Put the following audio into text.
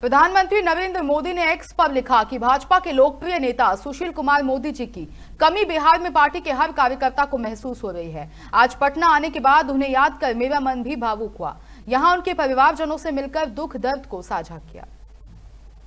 प्रधानमंत्री नरेंद्र मोदी ने एक्स पर लिखा कि भाजपा के लोकप्रिय नेता सुशील कुमार मोदी जी की कमी बिहार में पार्टी के हर कार्यकर्ता को महसूस हो रही है आज पटना आने के बाद उन्हें याद कर मेरा मन भी भावुक हुआ यहां उनके परिवारजनों से मिलकर दुख दर्द को साझा किया